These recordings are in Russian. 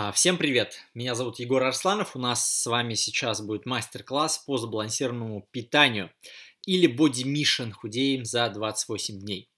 А, всем привет! Меня зовут Егор Арсланов. У нас с вами сейчас будет мастер-класс по сбалансированному питанию или Body Mission «Худеем за 28 дней».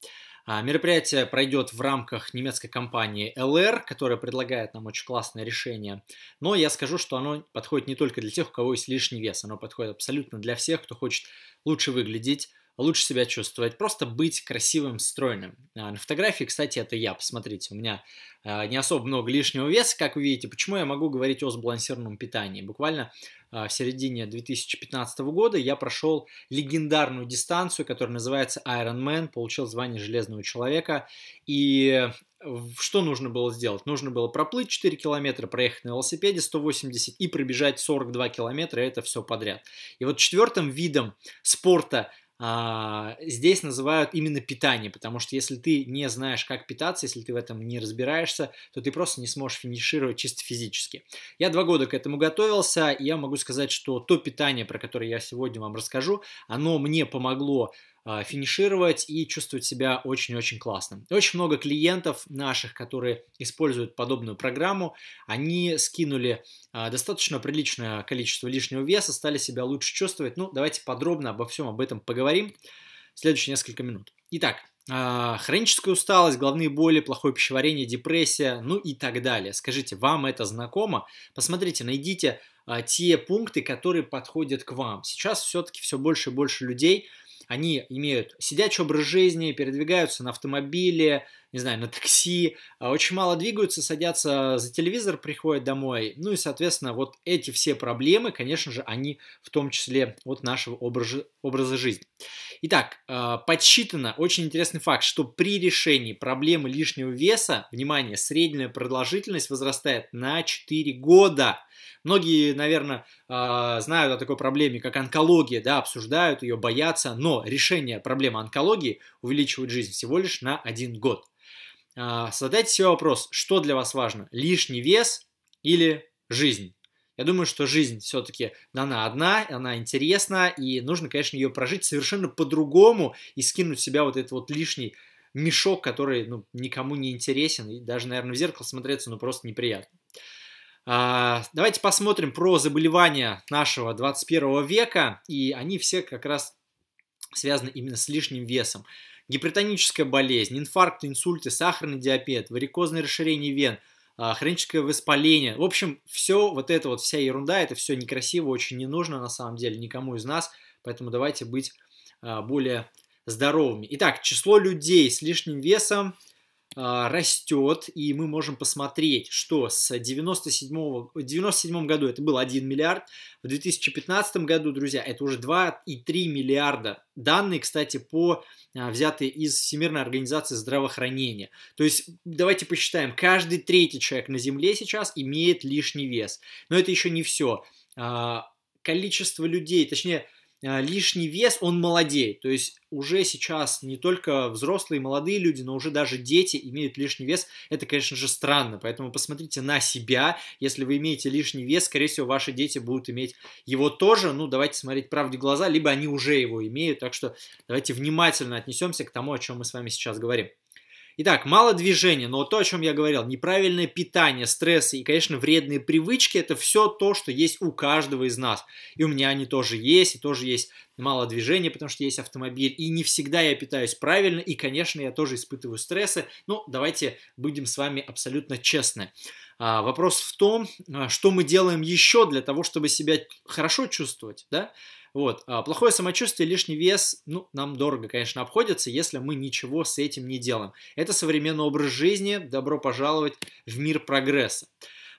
А, мероприятие пройдет в рамках немецкой компании LR, которая предлагает нам очень классное решение. Но я скажу, что оно подходит не только для тех, у кого есть лишний вес, оно подходит абсолютно для всех, кто хочет лучше выглядеть, лучше себя чувствовать, просто быть красивым, стройным. А, на фотографии, кстати, это я, посмотрите, у меня а, не особо много лишнего веса, как вы видите. Почему я могу говорить о сбалансированном питании? Буквально а, в середине 2015 года я прошел легендарную дистанцию, которая называется Iron Man получил звание Железного Человека, и что нужно было сделать? Нужно было проплыть 4 километра, проехать на велосипеде 180 и пробежать 42 километра, это все подряд. И вот четвертым видом спорта, а, здесь называют именно питание, потому что если ты не знаешь, как питаться, если ты в этом не разбираешься, то ты просто не сможешь финишировать чисто физически. Я два года к этому готовился, и я могу сказать, что то питание, про которое я сегодня вам расскажу, оно мне помогло а, финишировать и чувствовать себя очень-очень классным. Очень много клиентов наших, которые используют подобную программу, они скинули а, достаточно приличное количество лишнего веса, стали себя лучше чувствовать. Ну, давайте подробно обо всем об этом поговорим в следующие несколько минут. Итак, а, хроническая усталость, головные боли, плохое пищеварение, депрессия, ну и так далее. Скажите, вам это знакомо? Посмотрите, найдите те пункты, которые подходят к вам. Сейчас все-таки все больше и больше людей – они имеют сидячий образ жизни, передвигаются на автомобиле, не знаю, на такси, а очень мало двигаются, садятся за телевизор, приходят домой. Ну и, соответственно, вот эти все проблемы, конечно же, они в том числе от нашего образа, образа жизни. Итак, а, подсчитано очень интересный факт, что при решении проблемы лишнего веса, внимание, средняя продолжительность возрастает на 4 года. Многие, наверное, а, знают о такой проблеме, как онкология, да, обсуждают ее, боятся, но решение проблемы онкологии увеличивает жизнь всего лишь на один год. А, задайте себе вопрос, что для вас важно, лишний вес или жизнь? Я думаю, что жизнь все-таки дана одна, она интересна, и нужно, конечно, ее прожить совершенно по-другому и скинуть в себя вот этот вот лишний мешок, который ну, никому не интересен, и даже, наверное, в зеркало смотреться ну, просто неприятно. А, давайте посмотрим про заболевания нашего 21 века, и они все как раз связаны именно с лишним весом. Гипертоническая болезнь, инфаркт, инсульты, сахарный диабет, варикозное расширение вен, а, хроническое воспаление. В общем, все вот это вот, вся ерунда, это все некрасиво, очень не нужно на самом деле никому из нас, поэтому давайте быть а, более здоровыми. Итак, число людей с лишним весом а, растет, и мы можем посмотреть, что с 97 в 97 году это был 1 миллиард, в 2015 году, друзья, это уже 2,3 миллиарда. Данные, кстати, по а, взятые из Всемирной организации здравоохранения. То есть давайте посчитаем, каждый третий человек на Земле сейчас имеет лишний вес. Но это еще не все. А, количество людей, точнее, Э, лишний вес, он молодеет. То есть уже сейчас не только взрослые молодые люди, но уже даже дети имеют лишний вес. Это, конечно же, странно. Поэтому посмотрите на себя. Если вы имеете лишний вес, скорее всего, ваши дети будут иметь его тоже. Ну, давайте смотреть правде в глаза, либо они уже его имеют. Так что давайте внимательно отнесемся к тому, о чем мы с вами сейчас говорим. Итак, мало движения, но то, о чем я говорил, неправильное питание, стрессы и, конечно, вредные привычки – это все то, что есть у каждого из нас. И у меня они тоже есть, и тоже есть мало движения, потому что есть автомобиль, и не всегда я питаюсь правильно, и, конечно, я тоже испытываю стрессы. Но ну, давайте будем с вами абсолютно честны. А, вопрос в том, а, что мы делаем еще для того, чтобы себя хорошо чувствовать, да? Вот. А, плохое самочувствие, лишний вес, ну, нам дорого, конечно, обходится, если мы ничего с этим не делаем. Это современный образ жизни, добро пожаловать в мир прогресса.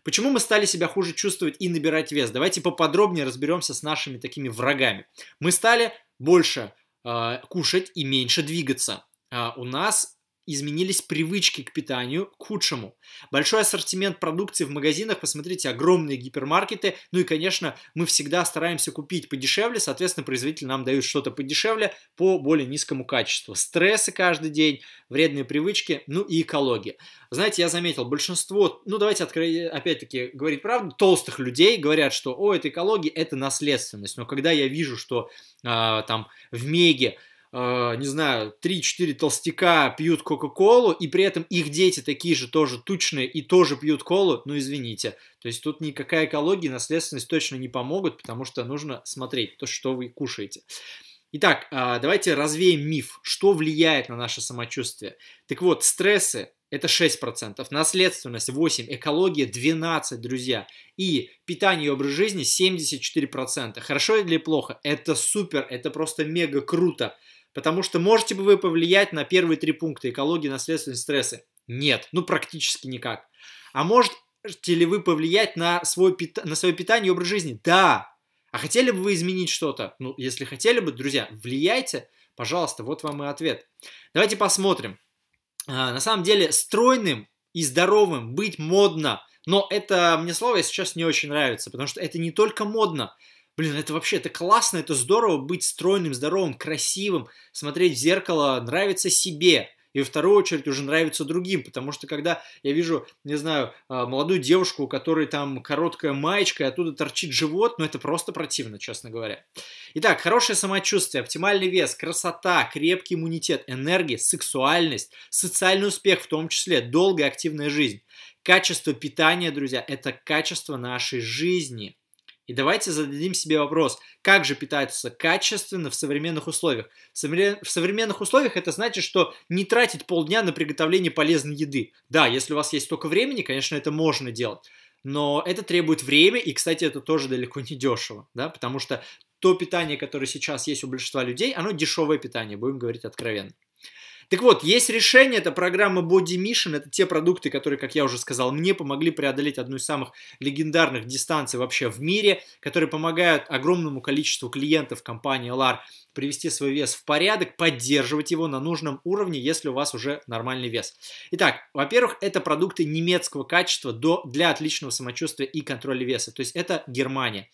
Почему мы стали себя хуже чувствовать и набирать вес? Давайте поподробнее разберемся с нашими такими врагами. Мы стали больше э, кушать и меньше двигаться. Э, у нас изменились привычки к питанию к худшему. Большой ассортимент продукции в магазинах, посмотрите, огромные гипермаркеты. Ну и, конечно, мы всегда стараемся купить подешевле, соответственно, производитель нам дают что-то подешевле по более низкому качеству. Стрессы каждый день, вредные привычки, ну и экология. Знаете, я заметил, большинство, ну давайте опять-таки говорить правду, толстых людей говорят, что, о, это экология, это наследственность. Но когда я вижу, что э, там в Меге э, не знаю, 3-4 толстяка пьют Кока-Колу, и при этом их дети такие же тоже тучные и тоже пьют колу, ну извините. То есть тут никакая экология и наследственность точно не помогут, потому что нужно смотреть то, что вы кушаете. Итак, э, давайте развеем миф, что влияет на наше самочувствие. Так вот, стрессы это 6%, наследственность 8%, экология 12%, друзья, и питание и образ жизни 74%. Хорошо или плохо? Это супер, это просто мега круто. Потому что можете бы вы повлиять на первые три пункта экологии, наследственность, стрессы? Нет, ну практически никак. А можете ли вы повлиять на, свой, пит на свое питание и образ жизни? Да. А хотели бы вы изменить что-то? Ну, если хотели бы, друзья, влияйте, пожалуйста, вот вам и ответ. Давайте посмотрим. А, на самом деле, стройным и здоровым быть модно – но это мне слово, сейчас не очень нравится, потому что это не только модно, Блин, это вообще, это классно, это здорово быть стройным, здоровым, красивым, смотреть в зеркало, нравится себе. И во вторую очередь уже нравится другим, потому что когда я вижу, не знаю, а, молодую девушку, у которой там короткая маечка, и оттуда торчит живот, ну это просто противно, честно говоря. Итак, хорошее самочувствие, оптимальный вес, красота, крепкий иммунитет, энергия, сексуальность, социальный успех, в том числе долгая активная жизнь. Качество питания, друзья, это качество нашей жизни – и давайте зададим себе вопрос, как же питаться качественно в современных условиях? В современных условиях это значит, что не тратить полдня на приготовление полезной еды. Да, если у вас есть только времени, конечно, это можно делать. Но это требует время, и, кстати, это тоже далеко не дешево, да, потому что то питание, которое сейчас есть у большинства людей, оно дешевое питание, будем говорить откровенно. Так вот, есть решение, это программа Body Mission, это те продукты, которые, как я уже сказал, мне помогли преодолеть одну из самых легендарных дистанций вообще в мире, которые помогают огромному количеству клиентов компании LAR привести свой вес в порядок, поддерживать его на нужном уровне, если у вас уже нормальный вес. Итак, во-первых, это продукты немецкого качества до, для отличного самочувствия и контроля веса, то есть это Германия.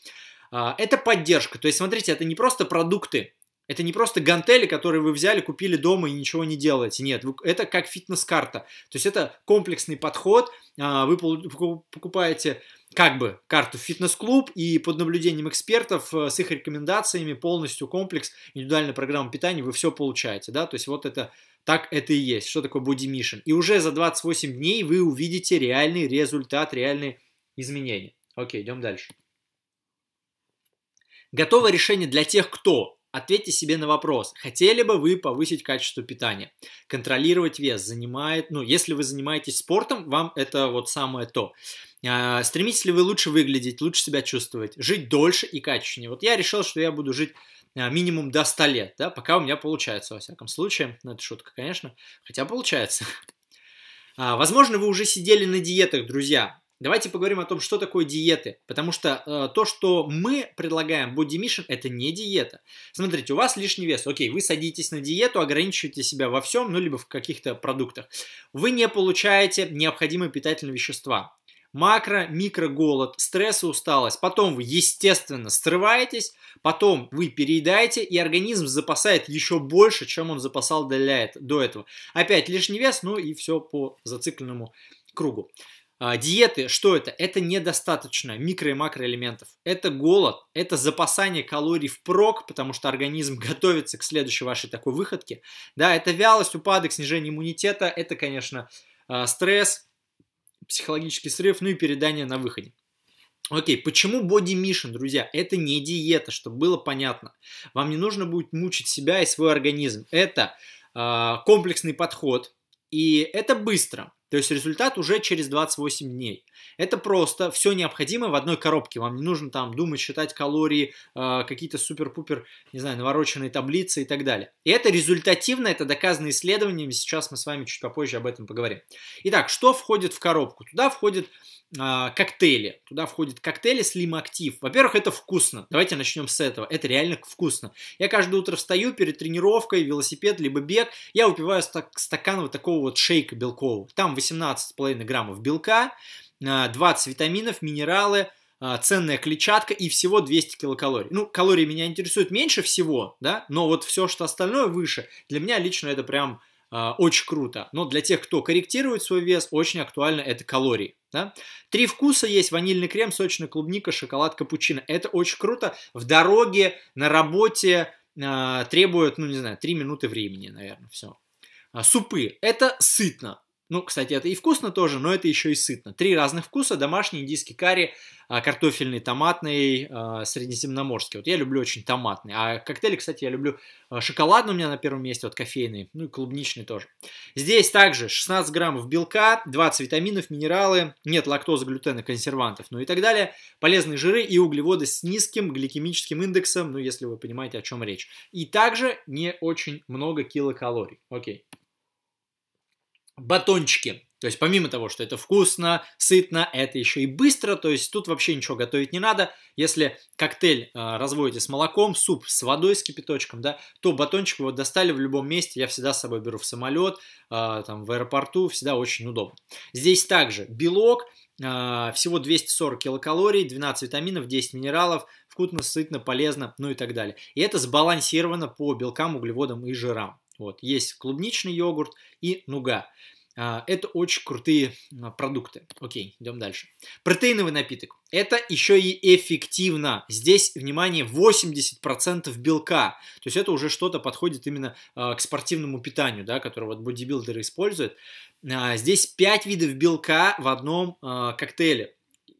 А, это поддержка, то есть смотрите, это не просто продукты, это не просто гантели, которые вы взяли, купили дома и ничего не делаете. Нет, это как фитнес-карта. То есть это комплексный подход. А, вы покупаете как бы карту фитнес-клуб и под наблюдением экспертов э, с их рекомендациями полностью комплекс, индивидуальной программы питания, вы все получаете. Да? То есть вот это так это и есть. Что такое Body Mission? И уже за 28 дней вы увидите реальный результат, реальные изменения. Окей, идем дальше. Готовое решение для тех, кто Ответьте себе на вопрос, хотели бы вы повысить качество питания? Контролировать вес занимает, ну, если вы занимаетесь спортом, вам это вот самое то. А, стремитесь ли вы лучше выглядеть, лучше себя чувствовать, жить дольше и качественнее? Вот я решил, что я буду жить а, минимум до 100 лет, да, пока у меня получается, во всяком случае, ну, это шутка, конечно, хотя получается. А, возможно, вы уже сидели на диетах, друзья, Давайте поговорим о том, что такое диеты, потому что э, то, что мы предлагаем Body Mission, это не диета. Смотрите, у вас лишний вес, окей, вы садитесь на диету, ограничиваете себя во всем, ну, либо в каких-то продуктах. Вы не получаете необходимые питательные вещества. Макро, микро голод, стресс и усталость. Потом вы, естественно, срываетесь, потом вы переедаете, и организм запасает еще больше, чем он запасал до этого. Опять лишний вес, ну и все по зацикленному кругу. А, диеты, что это? Это недостаточно микро- и макроэлементов. Это голод, это запасание калорий впрок, потому что организм готовится к следующей вашей такой выходке. Да, это вялость, упадок, снижение иммунитета, это, конечно, а, стресс, психологический срыв, ну и передание на выходе. Окей, почему Body Mission, друзья? Это не диета, чтобы было понятно. Вам не нужно будет мучить себя и свой организм. Это э, комплексный подход, и это быстро. То есть результат уже через 28 дней. Это просто все необходимое в одной коробке. Вам не нужно там думать, считать калории, э, какие-то супер-пупер, не знаю, навороченные таблицы и так далее. И это результативно, это доказано исследованиями. Сейчас мы с вами чуть попозже об этом поговорим. Итак, что входит в коробку? Туда входит а, коктейли. Туда входят коктейли Slim Active. Во-первых, это вкусно. Давайте начнем с этого. Это реально вкусно. Я каждое утро встаю перед тренировкой, велосипед, либо бег. Я выпиваю стакан вот такого вот шейка белкового. Там 18,5 граммов белка, 20 а, витаминов, минералы, а, ценная клетчатка и всего 200 килокалорий. Ну, калории меня интересуют меньше всего, да, но вот все, что остальное выше, для меня лично это прям очень круто. Но для тех, кто корректирует свой вес, очень актуально это калории. Да? Три вкуса есть, ванильный крем, сочная клубника, шоколад, капучино. Это очень круто. В дороге, на работе э, требует, ну не знаю, три минуты времени, наверное, все. А, супы. Это сытно. Ну, кстати, это и вкусно тоже, но это еще и сытно. Три разных вкуса. Домашний индийский карри, а, картофельный, томатный, а, среднеземноморский. Вот я люблю очень томатный. А коктейли, кстати, я люблю а, шоколадный у меня на первом месте, вот кофейный, ну и клубничный тоже. Здесь также 16 граммов белка, 20 витаминов, минералы, нет лактозы, глютена, консервантов, ну и так далее. Полезные жиры и углеводы с низким гликемическим индексом, ну если вы понимаете, о чем речь. И также не очень много килокалорий. Окей батончики. То есть помимо того, что это вкусно, сытно, это еще и быстро, то есть тут вообще ничего готовить не надо. Если коктейль э, разводите с молоком, суп с водой, с кипяточком, да, то батончик вот достали в любом месте, я всегда с собой беру в самолет, э, там в аэропорту, всегда очень удобно. Здесь также белок, э, всего 240 килокалорий, 12 витаминов, 10 минералов, вкусно, сытно, полезно, ну и так далее. И это сбалансировано по белкам, углеводам и жирам. Вот, есть клубничный йогурт и нуга. А, это очень крутые а, продукты. Окей, идем дальше. Протеиновый напиток. Это еще и эффективно. Здесь, внимание, 80% белка. То есть это уже что-то подходит именно а, к спортивному питанию, да, которое вот бодибилдеры используют. Здесь 5 видов белка в одном коктейле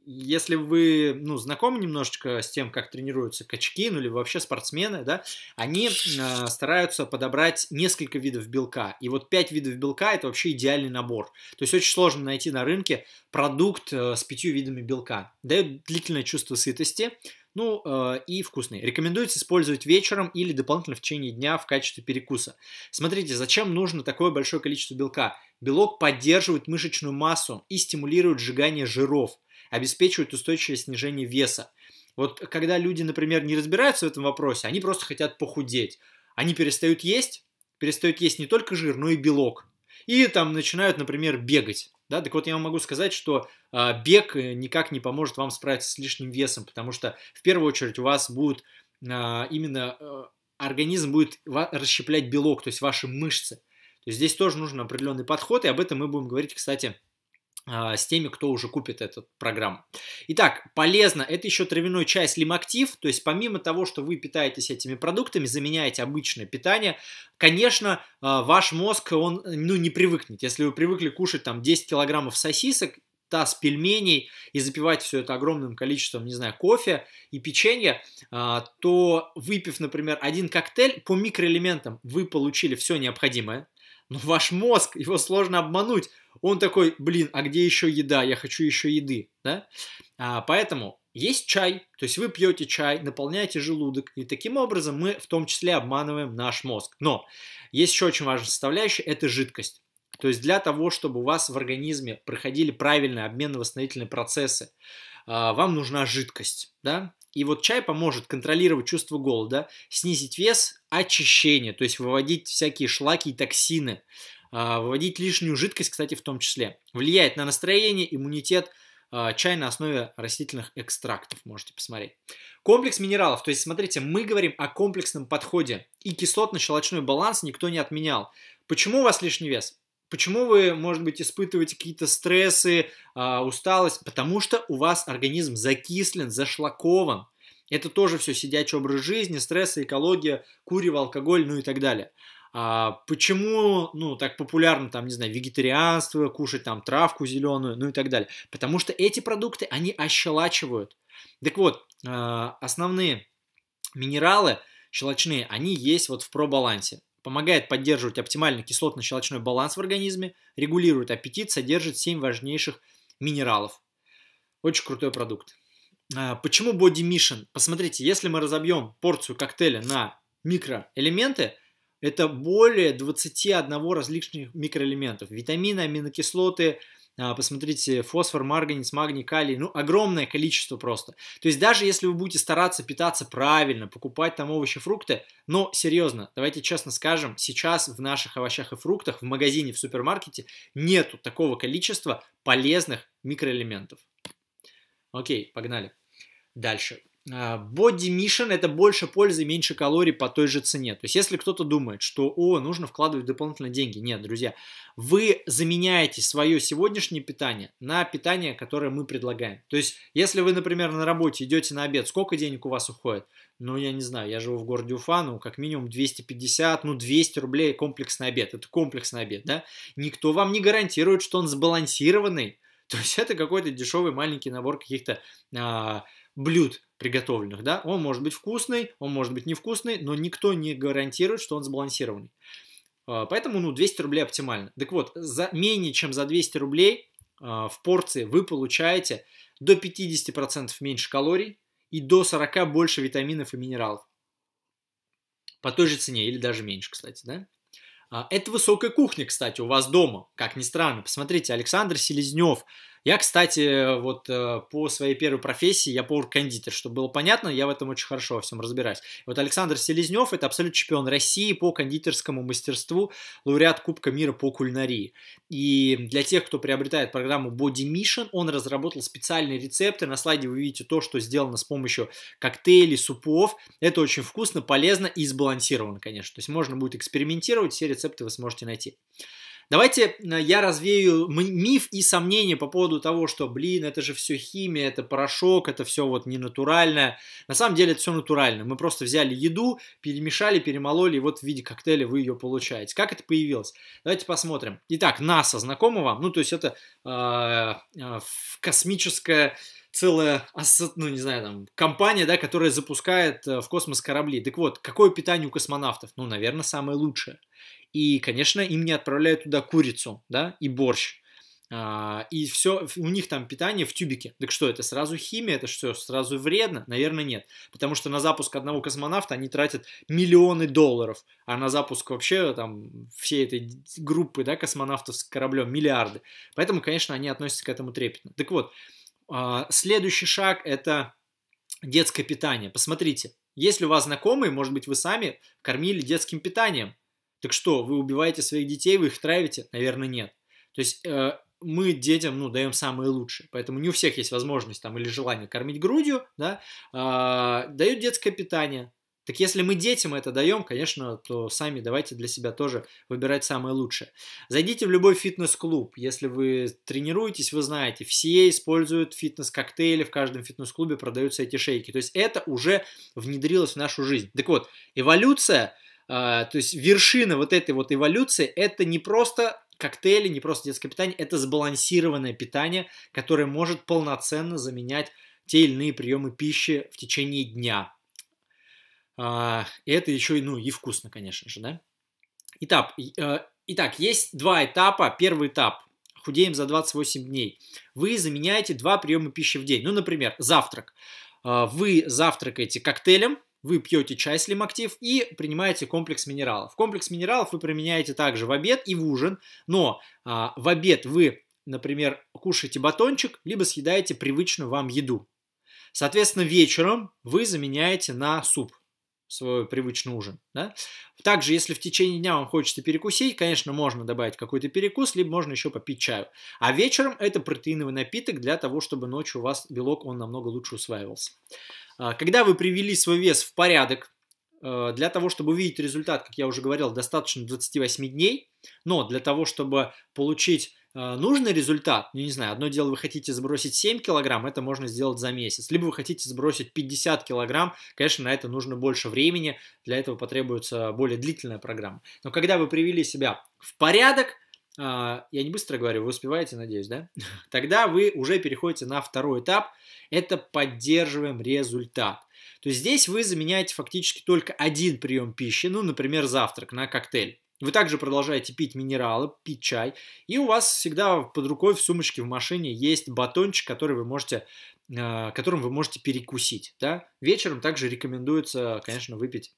если вы ну, знакомы немножечко с тем, как тренируются качки, ну или вообще спортсмены, да, они э, стараются подобрать несколько видов белка. И вот 5 видов белка это вообще идеальный набор. То есть очень сложно найти на рынке продукт э, с пятью видами белка. Дает длительное чувство сытости, ну э, и вкусный. Рекомендуется использовать вечером или дополнительно в течение дня в качестве перекуса. Смотрите, зачем нужно такое большое количество белка? Белок поддерживает мышечную массу и стимулирует сжигание жиров обеспечивают устойчивое снижение веса. Вот когда люди, например, не разбираются в этом вопросе, они просто хотят похудеть. Они перестают есть, перестают есть не только жир, но и белок. И там начинают, например, бегать. Да, так вот я вам могу сказать, что а, э, бег никак не поможет вам справиться с лишним весом, потому что в первую очередь у вас будет э, именно э, организм будет расщеплять белок, то есть ваши мышцы. То есть здесь тоже нужен определенный подход, и об этом мы будем говорить, кстати, а, с теми, кто уже купит эту программу. Итак, полезно. Это еще травяной чай с лимактив. То есть помимо того, что вы питаетесь этими продуктами, заменяете обычное питание, конечно, а, ваш мозг, он ну, не привыкнет. Если вы привыкли кушать там 10 килограммов сосисок, таз пельменей и запивать все это огромным количеством, не знаю, кофе и печенья, а, то выпив, например, один коктейль, по микроэлементам вы получили все необходимое, но «Ну, ваш мозг, его сложно обмануть. Он такой, блин, а где еще еда? Я хочу еще еды, да? А, поэтому есть чай, то есть вы пьете чай, наполняете желудок, и таким образом мы в том числе обманываем наш мозг. Но есть еще очень важная составляющая – это жидкость. То есть для того, чтобы у вас в организме проходили правильные обменно-восстановительные процессы, а, вам нужна жидкость, да? И вот чай поможет контролировать чувство голода, снизить вес, очищение, то есть выводить всякие шлаки и токсины, а, выводить лишнюю жидкость, кстати, в том числе. Влияет на настроение, иммунитет, а, чай на основе растительных экстрактов, можете посмотреть. Комплекс минералов, то есть смотрите, мы говорим о комплексном подходе, и кислотно-щелочной баланс никто не отменял. Почему у вас лишний вес? Почему вы, может быть, испытываете какие-то стрессы, а, усталость? Потому что у вас организм закислен, зашлакован. Это тоже все сидячий образ жизни, стрессы, экология, курево, алкоголь, ну и так далее. А почему, ну, так популярно, там, не знаю, вегетарианство, кушать там травку зеленую, ну и так далее? Потому что эти продукты, они ощелачивают. Так вот, а, основные минералы щелочные, они есть вот в пробалансе помогает поддерживать оптимальный кислотно-щелочной баланс в организме, регулирует аппетит, содержит 7 важнейших минералов. Очень крутой продукт. А, почему Body Mission? Посмотрите, если мы разобьем порцию коктейля на микроэлементы, это более 21 различных микроэлементов. Витамины, аминокислоты, а, посмотрите, фосфор, марганец, магний, калий, ну, огромное количество просто. То есть даже если вы будете стараться питаться правильно, покупать там овощи, фрукты, но серьезно, давайте честно скажем, сейчас в наших овощах и фруктах в магазине, в супермаркете нету такого количества полезных микроэлементов. Окей, погнали. Дальше. А, Body Mission это больше пользы, меньше калорий по той же цене. То есть, если кто-то думает, что о, нужно вкладывать дополнительно деньги, нет, друзья, вы заменяете свое сегодняшнее питание на питание, которое мы предлагаем. То есть, если вы, например, на работе идете на обед, сколько денег у вас уходит? Ну, я не знаю, я живу в городе Уфа, ну, как минимум 250, ну, 200 рублей комплексный обед. Это комплексный обед, да? Никто вам не гарантирует, что он сбалансированный. То есть это какой-то дешевый маленький набор каких-то а, блюд приготовленных, да, он может быть вкусный, он может быть невкусный, но никто не гарантирует, что он сбалансированный. А, поэтому, ну, 200 рублей оптимально. Так вот, за менее чем за 200 рублей а, в порции вы получаете до 50% меньше калорий и до 40 больше витаминов и минералов. По той же цене или даже меньше, кстати, да? А, это высокая кухня, кстати, у вас дома, как ни странно. Посмотрите, Александр Селезнев, я, кстати, вот э, по своей первой профессии, я повар-кондитер, чтобы было понятно, я в этом очень хорошо во всем разбираюсь. Вот Александр Селезнев – это абсолютно чемпион России по кондитерскому мастерству, лауреат Кубка мира по кулинарии. И для тех, кто приобретает программу Body Mission, он разработал специальные рецепты. На слайде вы видите то, что сделано с помощью коктейлей, супов. Это очень вкусно, полезно и сбалансировано, конечно. То есть можно будет экспериментировать, все рецепты вы сможете найти. Давайте э, я развею миф и сомнения по поводу того, что, блин, это же все химия, это порошок, это все вот ненатуральное. На самом деле это все натурально. Мы просто взяли еду, перемешали, перемололи, и вот в виде коктейля вы ее получаете. Как это появилось? Давайте посмотрим. Итак, НАСА знакомо вам? Ну, то есть это э, э, космическая целая, ну не знаю, там, компания, да, которая запускает э, в космос корабли. Так вот, какое питание у космонавтов? Ну, наверное, самое лучшее. И, конечно, им не отправляют туда курицу, да, и борщ. А, и все, у них там питание в тюбике. Так что, это сразу химия, это что, сразу вредно? Наверное, нет. Потому что на запуск одного космонавта они тратят миллионы долларов, а на запуск вообще там всей этой группы, да, космонавтов с кораблем миллиарды. Поэтому, конечно, они относятся к этому трепетно. Так вот, а, следующий шаг – это детское питание. Посмотрите, если у вас знакомые, может быть, вы сами кормили детским питанием, так что, вы убиваете своих детей, вы их травите? Наверное, нет. То есть э, мы детям, ну, даем самые лучшие. Поэтому не у всех есть возможность там или желание кормить грудью, да. Э, а, дают детское питание. Так если мы детям это даем, конечно, то сами давайте для себя тоже выбирать самое лучшее. Зайдите в любой фитнес-клуб. Если вы тренируетесь, вы знаете, все используют фитнес-коктейли, в каждом фитнес-клубе продаются эти шейки. То есть это уже внедрилось в нашу жизнь. Так вот, эволюция – а, то есть вершина вот этой вот эволюции это не просто коктейли, не просто детское питание, это сбалансированное питание, которое может полноценно заменять те или иные приемы пищи в течение дня. А, и это еще и, ну, и вкусно, конечно же, да? Этап. Э, итак, есть два этапа. Первый этап – худеем за 28 дней. Вы заменяете два приема пищи в день. Ну, например, завтрак. А, вы завтракаете коктейлем, вы пьете чай с лимактив и принимаете комплекс минералов. Комплекс минералов вы применяете также в обед и в ужин, но а, в обед вы, например, кушаете батончик, либо съедаете привычную вам еду. Соответственно, вечером вы заменяете на суп свой привычный ужин. Да? Также, если в течение дня вам хочется перекусить, конечно, можно добавить какой-то перекус, либо можно еще попить чаю. А вечером это протеиновый напиток для того, чтобы ночью у вас белок он намного лучше усваивался. А, когда вы привели свой вес в порядок, э, для того, чтобы увидеть результат, как я уже говорил, достаточно 28 дней, но для того, чтобы получить э, нужный результат, ну, не знаю, одно дело вы хотите сбросить 7 килограмм, это можно сделать за месяц, либо вы хотите сбросить 50 килограмм, конечно, на это нужно больше времени, для этого потребуется более длительная программа. Но когда вы привели себя в порядок, а, я не быстро говорю, вы успеваете, надеюсь, да? Тогда вы уже переходите на второй этап. Это поддерживаем результат. То есть здесь вы заменяете фактически только один прием пищи, ну, например, завтрак на коктейль. Вы также продолжаете пить минералы, пить чай, и у вас всегда под рукой в сумочке в машине есть батончик, который вы можете, э, которым вы можете перекусить. Да? Вечером также рекомендуется, конечно, выпить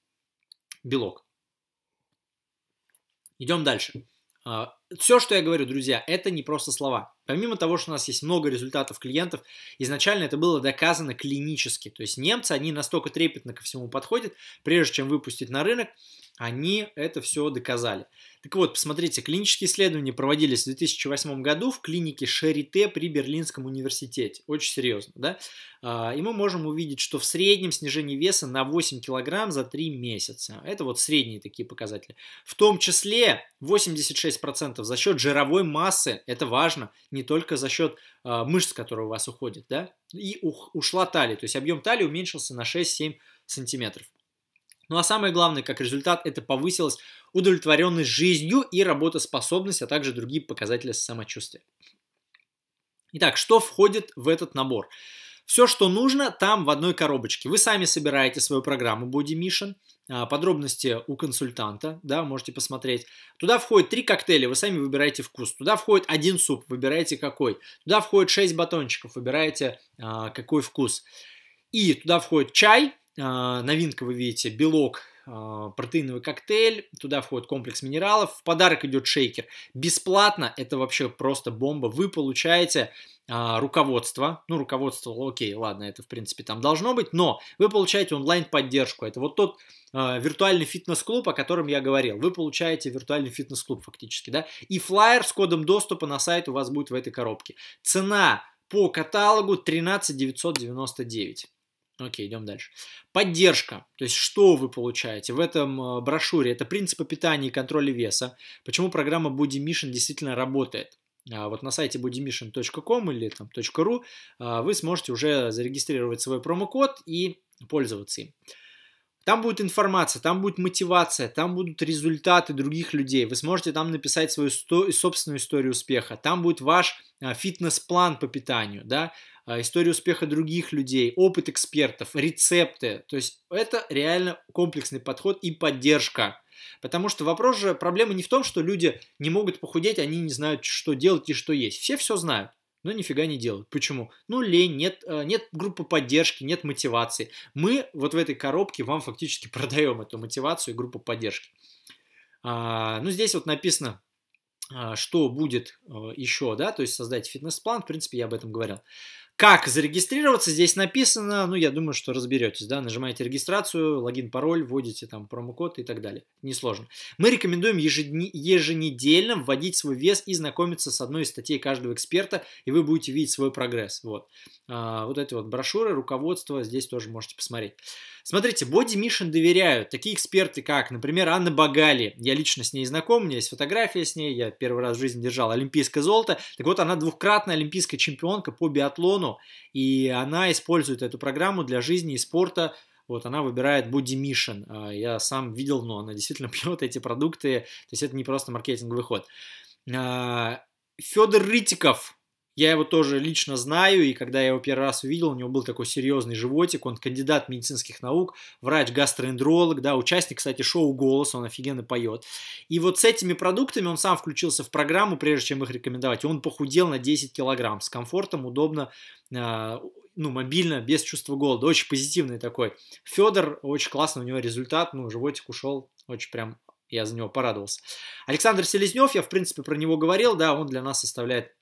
белок. Идем дальше. А, все, что я говорю, друзья, это не просто слова. Помимо того, что у нас есть много результатов клиентов, изначально это было доказано клинически. То есть немцы, они настолько трепетно ко всему подходят, прежде чем выпустить на рынок, они это все доказали. Так вот, посмотрите, клинические исследования проводились в 2008 году в клинике Шарите при Берлинском университете. Очень серьезно, да? А, и мы можем увидеть, что в среднем снижение веса на 8 килограмм за 3 месяца. Это вот средние такие показатели. В том числе 86% процентов за счет жировой массы, это важно, не только за счет э, мышц, которые у вас уходят, да, и ух, ушла талия, то есть объем талии уменьшился на 6-7 сантиметров. Ну а самое главное, как результат, это повысилась удовлетворенность жизнью и работоспособность, а также другие показатели самочувствия. Итак, что входит в этот набор? Все, что нужно, там в одной коробочке. Вы сами собираете свою программу Body Mission, а, подробности у консультанта, да, можете посмотреть. Туда входит три коктейля, вы сами выбираете вкус. Туда входит один суп, выбираете какой. Туда входит 6 батончиков, выбираете а, какой вкус. И туда входит чай, а, новинка, вы видите, белок, а, протеиновый коктейль, туда входит комплекс минералов, в подарок идет шейкер. Бесплатно, это вообще просто бомба, вы получаете а, руководство, ну руководство, окей, ладно, это в принципе там должно быть, но вы получаете онлайн-поддержку, это вот тот а, виртуальный фитнес-клуб, о котором я говорил, вы получаете виртуальный фитнес-клуб фактически, да, и флайер с кодом доступа на сайт у вас будет в этой коробке. Цена по каталогу 13 999. Окей, идем дальше. Поддержка. То есть, что вы получаете в этом э, брошюре? Это принципы питания и контроля веса. Почему программа Body Mission действительно работает? А вот на сайте bodymission.com или там .ru а, вы сможете уже зарегистрировать свой промокод и пользоваться им. Там будет информация, там будет мотивация, там будут результаты других людей. Вы сможете там написать свою сто... собственную историю успеха. Там будет ваш а, фитнес-план по питанию, да, а, историю успеха других людей, опыт экспертов, рецепты. То есть это реально комплексный подход и поддержка. Потому что вопрос же, проблема не в том, что люди не могут похудеть, они не знают, что делать и что есть. Все все знают но нифига не делают. Почему? Ну, лень, нет, э, нет группы поддержки, нет мотивации. Мы вот в этой коробке вам фактически продаем эту мотивацию и группу поддержки. А, ну, здесь вот написано, а, что будет э, еще, да, то есть создать фитнес-план, в принципе, я об этом говорил. Как зарегистрироваться? Здесь написано, ну, я думаю, что разберетесь, да, нажимаете регистрацию, логин, пароль, вводите там промокод и так далее. Несложно. Мы рекомендуем ежедне, еженедельно вводить свой вес и знакомиться с одной из статей каждого эксперта, и вы будете видеть свой прогресс. Вот. А, вот эти вот брошюры, руководство, здесь тоже можете посмотреть. Смотрите, Боди Мишин доверяют. Такие эксперты, как, например, Анна Багали. Я лично с ней знаком, у меня есть фотография с ней, я первый раз в жизни держал олимпийское золото. Так вот, она двукратная олимпийская чемпионка по биатлону, давно. И она использует эту программу для жизни и спорта. Вот она выбирает Body Mission. А, я сам видел, но она действительно пьет эти продукты. То есть это не просто маркетинговый ход. А, Федор Ритиков я его тоже лично знаю, и когда я его первый раз увидел, у него был такой серьезный животик, он кандидат медицинских наук, врач-гастроэндролог, да, участник, кстати, шоу «Голос», он офигенно поет. И вот с этими продуктами он сам включился в программу, прежде чем их рекомендовать, он похудел на 10 килограмм, с комфортом, удобно, а, ну, мобильно, без чувства голода, очень позитивный такой. Федор, очень классно у него результат, ну, животик ушел, очень прям я за него порадовался. Александр Селезнев, я, в принципе, про него говорил, да, он для нас составляет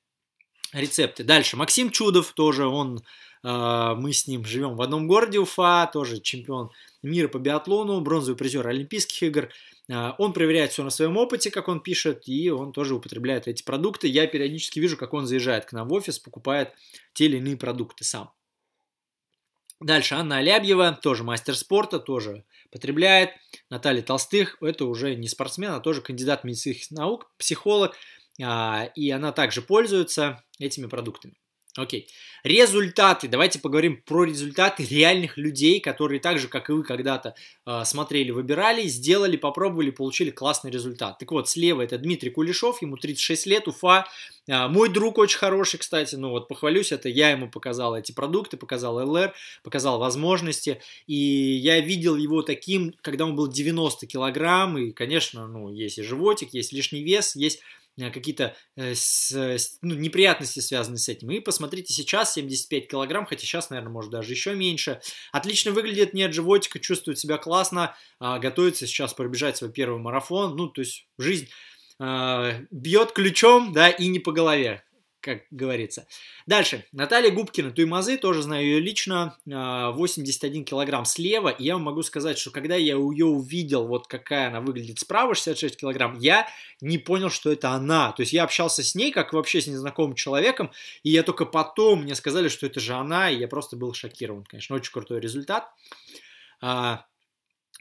рецепты. Дальше Максим Чудов тоже, он, э, мы с ним живем в одном городе Уфа, тоже чемпион мира по биатлону, бронзовый призер Олимпийских игр. Э, он проверяет все на своем опыте, как он пишет, и он тоже употребляет эти продукты. Я периодически вижу, как он заезжает к нам в офис, покупает те или иные продукты сам. Дальше Анна Алябьева, тоже мастер спорта, тоже потребляет. Наталья Толстых, это уже не спортсмен, а тоже кандидат медицинских наук, психолог. А, и она также пользуется этими продуктами. Окей. Результаты. Давайте поговорим про результаты реальных людей, которые так же, как и вы когда-то а, смотрели, выбирали, сделали, попробовали, получили классный результат. Так вот, слева это Дмитрий Кулешов, ему 36 лет, Уфа. А, мой друг очень хороший, кстати, ну вот похвалюсь, это я ему показал эти продукты, показал ЛР, показал возможности. И я видел его таким, когда он был 90 килограмм, и, конечно, ну, есть и животик, есть лишний вес, есть Э, какие-то э, э, ну, неприятности связаны с этим. И посмотрите сейчас, 75 килограмм, хотя сейчас, наверное, может даже еще меньше. Отлично выглядит, нет животика, чувствует себя классно, а, готовится сейчас пробежать свой первый марафон. Ну, то есть жизнь а, бьет ключом, да, и не по голове как говорится. Дальше. Наталья Губкина, Туймазы, тоже знаю ее лично, 81 а, килограмм слева. И я вам могу сказать, что когда я ее увидел, вот какая она выглядит справа, 66 килограмм, я не понял, что это она. То есть я общался с ней, как вообще с незнакомым человеком, и я только потом, мне сказали, что это же она, и я просто был шокирован. Конечно, очень крутой результат. А,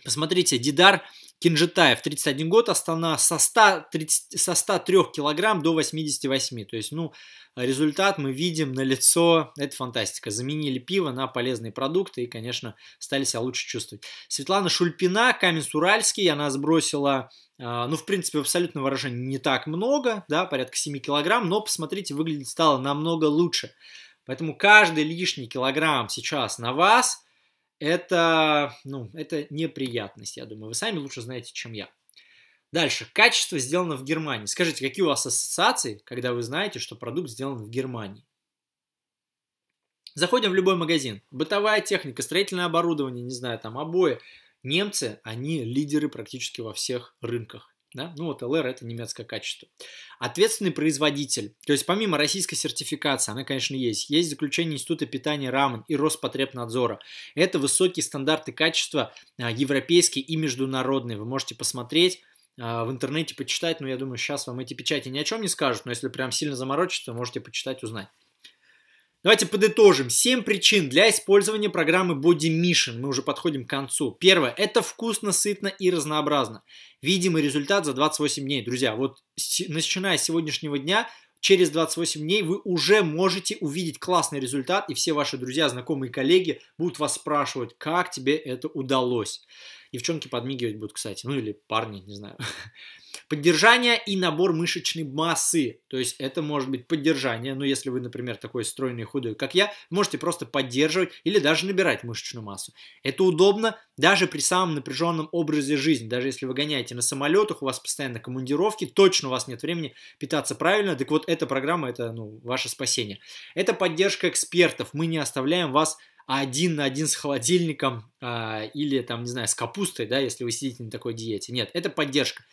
Посмотрите, Дидар Кинжитаев, 31 год, Астана, со, 130, со 103 килограмм до 88. То есть, ну, результат мы видим на лицо. Это фантастика. Заменили пиво на полезные продукты и, конечно, стали себя лучше чувствовать. Светлана Шульпина, Каменс-Уральский, она сбросила а, ну, в принципе, в абсолютном выражении не так много, да, порядка 7 килограмм, но, посмотрите, выглядит стало намного лучше. Поэтому каждый лишний килограмм сейчас на вас – это, ну, это неприятность, я думаю. Вы сами лучше знаете, чем я. Дальше. Качество сделано в Германии. Скажите, какие у вас ассоциации, когда вы знаете, что продукт сделан в Германии? Заходим в любой магазин. Бытовая техника, строительное оборудование, не знаю, там обои. Немцы, они лидеры практически во всех рынках. Да? Ну вот ЛР это немецкое качество. Ответственный производитель. То есть помимо российской сертификации, она, конечно, есть. Есть заключение Института питания РАМН и Роспотребнадзора. Это высокие стандарты качества а, европейские и международные. Вы можете посмотреть а, в интернете почитать, но я думаю, сейчас вам эти печати ни о чем не скажут, но если прям сильно заморочиться, то можете почитать, узнать. Давайте подытожим. 7 причин для использования программы Body Mission. Мы уже подходим к концу. Первое. Это вкусно, сытно и разнообразно. Видимый результат за 28 дней. Друзья, вот начиная с сегодняшнего дня через 28 дней вы уже можете увидеть классный результат, и все ваши друзья, знакомые, коллеги будут вас спрашивать, как тебе это удалось. Девчонки подмигивать будут, кстати, ну или парни, не знаю. Поддержание и набор мышечной массы. То есть это может быть поддержание, ну если вы, например, такой стройный и худой, как я, можете просто поддерживать или даже набирать мышечную массу. Это удобно даже при самом напряженном образе жизни. Даже если вы гоняете на самолетах, у вас постоянно командировки, точно у вас нет времени питаться правильно. Так вот, эта программа, это ну, ваше спасение. Это поддержка экспертов. Мы не оставляем вас один на один с холодильником а, или там, не знаю, с капустой, да, если вы сидите на такой диете. Нет, это поддержка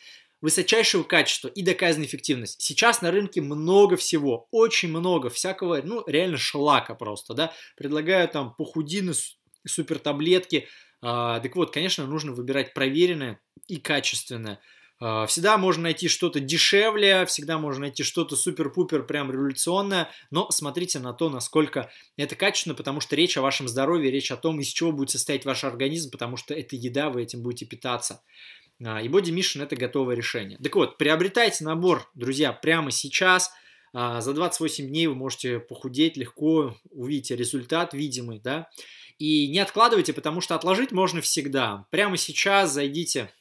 высочайшего качества и доказанной эффективность. Сейчас на рынке много всего, очень много всякого, ну, реально шлака просто, да. Предлагаю там похудины, супер таблетки. А, так вот, конечно, нужно выбирать проверенное и качественное. А, всегда можно найти что-то дешевле, всегда можно найти что-то супер-пупер, прям революционное, но смотрите на то, насколько это качественно, потому что речь о вашем здоровье, речь о том, из чего будет состоять ваш организм, потому что это еда, вы этим будете питаться. А, и Bodymission это готовое решение. Так вот, приобретайте набор, друзья, прямо сейчас. А, за 28 дней вы можете похудеть легко, увидите результат видимый, да. И не откладывайте, потому что отложить можно всегда. Прямо сейчас зайдите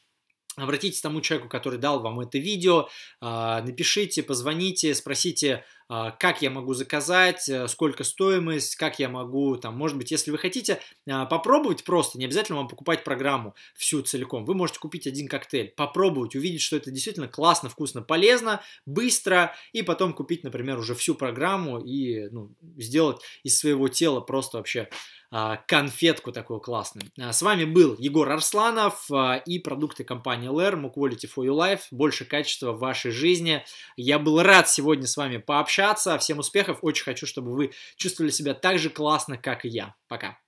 Обратитесь к тому человеку, который дал вам это видео, а, напишите, позвоните, спросите, а, как я могу заказать, э, сколько стоимость, как я могу, там, может быть, если вы хотите а, попробовать просто, не обязательно вам покупать программу всю целиком, вы можете купить один коктейль, попробовать, увидеть, что это действительно классно, вкусно, полезно, быстро, и потом купить, например, уже всю программу и ну, сделать из своего тела просто вообще а, конфетку такую классную. С вами был Егор Арсланов и продукты компании LR, More Quality for Your Life, больше качества в вашей жизни. Я был рад сегодня с вами пообщаться, общаться. Всем успехов. Очень хочу, чтобы вы чувствовали себя так же классно, как и я. Пока.